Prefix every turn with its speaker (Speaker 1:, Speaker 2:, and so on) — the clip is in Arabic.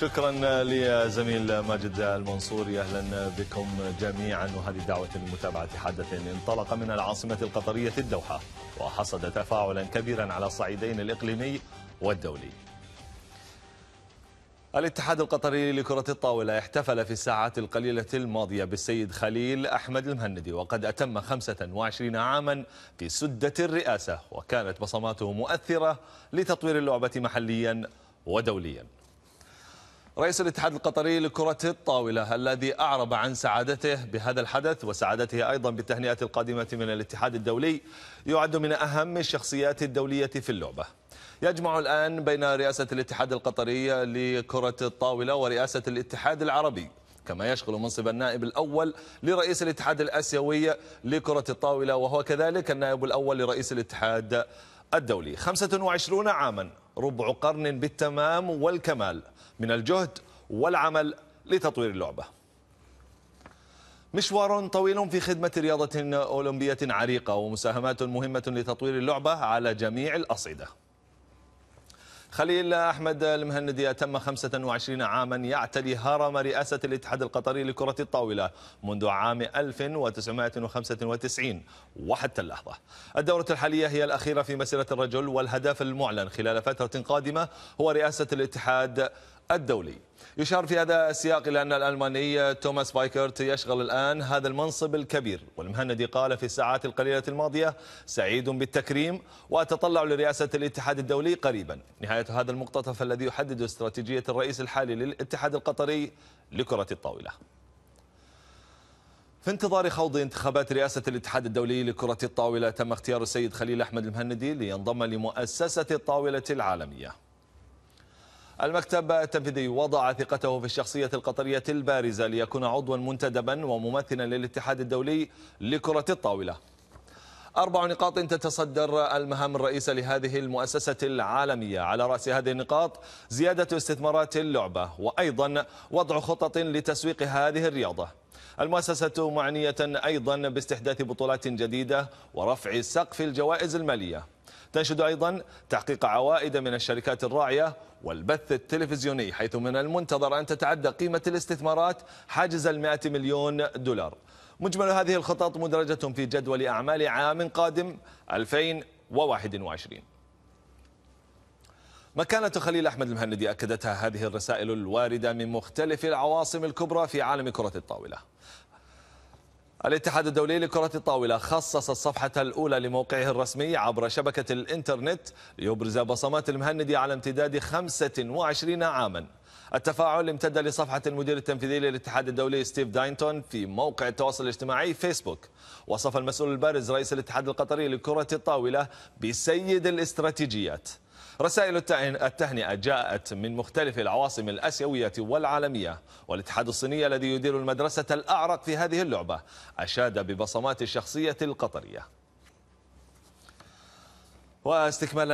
Speaker 1: شكرا لزميل ماجد المنصوري اهلا بكم جميعا وهذه دعوه لمتابعه حدث انطلق من العاصمه القطريه الدوحه وحصد تفاعلا كبيرا على الصعيدين الاقليمي والدولي. الاتحاد القطري لكرة الطاولة احتفل في الساعات القليلة الماضية بالسيد خليل أحمد المهندي وقد أتم 25 عاما في سدة الرئاسة وكانت بصماته مؤثرة لتطوير اللعبة محليا ودوليا رئيس الاتحاد القطري لكرة الطاولة الذي أعرب عن سعادته بهذا الحدث وسعادته أيضا بالتهنئة القادمة من الاتحاد الدولي يعد من أهم الشخصيات الدولية في اللعبة يجمع الآن بين رئاسة الاتحاد القطري لكرة الطاولة ورئاسة الاتحاد العربي كما يشغل منصب النائب الأول لرئيس الاتحاد الآسيوي لكرة الطاولة وهو كذلك النائب الأول لرئيس الاتحاد الدولي 25 عاماً ربع قرن بالتمام والكمال من الجهد والعمل لتطوير اللعبة مشوار طويل في خدمة رياضة أولمبية عريقة ومساهمات مهمة لتطوير اللعبة على جميع الأصعدة خليل أحمد المهندي أتم 25 عاما يعتلي هرم رئاسة الاتحاد القطري لكرة الطاولة منذ عام 1995 وحتى اللحظة الدورة الحالية هي الأخيرة في مسيرة الرجل والهدف المعلن خلال فترة قادمة هو رئاسة الاتحاد الدولي يشار في هذا السياق إلى أن الألماني توماس بايكرت يشغل الآن هذا المنصب الكبير والمهندي قال في الساعات القليلة الماضية سعيد بالتكريم وأتطلع لرئاسة الاتحاد الدولي قريبا نهاية هذا المقتطف الذي يحدد استراتيجية الرئيس الحالي للاتحاد القطري لكرة الطاولة في انتظار خوض انتخابات رئاسة الاتحاد الدولي لكرة الطاولة تم اختيار السيد خليل أحمد المهندي لينضم لمؤسسة الطاولة العالمية المكتب التنفيذي وضع ثقته في الشخصية القطرية البارزة ليكون عضوا منتدبا وممثلا للاتحاد الدولي لكرة الطاولة أربع نقاط تتصدر المهام الرئيسة لهذه المؤسسة العالمية على رأس هذه النقاط زيادة استثمارات اللعبة وأيضا وضع خطط لتسويق هذه الرياضة المؤسسة معنية أيضا باستحداث بطولات جديدة ورفع سقف الجوائز المالية تنشد أيضا تحقيق عوائد من الشركات الراعية والبث التلفزيوني حيث من المنتظر أن تتعدى قيمة الاستثمارات حاجز المائة مليون دولار مجمل هذه الخطط مدرجة في جدول أعمال عام قادم 2021 مكانة خليل أحمد المهندي أكدتها هذه الرسائل الواردة من مختلف العواصم الكبرى في عالم كرة الطاولة الاتحاد الدولي لكرة الطاولة خصص الصفحة الأولى لموقعه الرسمي عبر شبكة الإنترنت ليبرز بصمات المهندي على امتداد 25 عاما التفاعل امتد لصفحة المدير التنفيذي للاتحاد الدولي ستيف داينتون في موقع التواصل الاجتماعي فيسبوك وصف المسؤول البارز رئيس الاتحاد القطري لكرة الطاولة بسيد الاستراتيجيات رسائل التهنئة جاءت من مختلف العواصم الأسيوية والعالمية والاتحاد الصيني الذي يدير المدرسة الأعرق في هذه اللعبة أشاد ببصمات الشخصية القطرية واستكمال